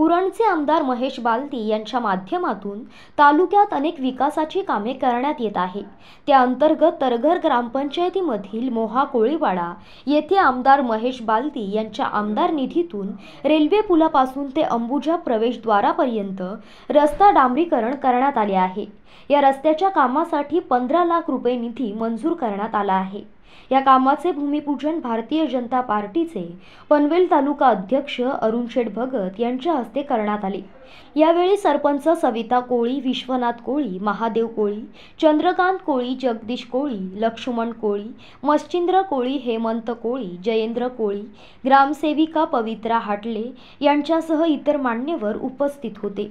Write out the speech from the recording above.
उरणचे आमदार महेश बालती यांच्या माध्यमातून तालुक्यात अनेक विकासाची कामे करण्यात येत आहे त्याअंतर्गत तरघर ग्रामपंचायतीमधील मोहा कोळीवाडा येथे आमदार महेश बालती यांच्या आमदार निधीतून रेल्वे पुलापासून ते अंबुजा प्रवेशद्वारापर्यंत रस्ता डांबरीकरण करण्यात आले आहे या रस्त्याच्या कामासाठी पंधरा लाख रुपये निधी मंजूर करण्यात आला आहे या कामाचे भूमिपूजन भारतीय जनता पार्टीचे पनवेल तालुका अध्यक्ष अरुण शेठ भगत यांच्या हस्ते करण्यात आले यावेळी सरपंच सविता कोळी विश्वनाथ कोळी महादेव कोळी चंद्रकांत कोळी जगदीश कोळी लक्ष्मण कोळी मच्छिंद्र कोळी हेमंत कोळी जयेंद्र कोळी ग्रामसेविका पवित्रा हाटले यांच्यासह इतर मान्यवर उपस्थित होते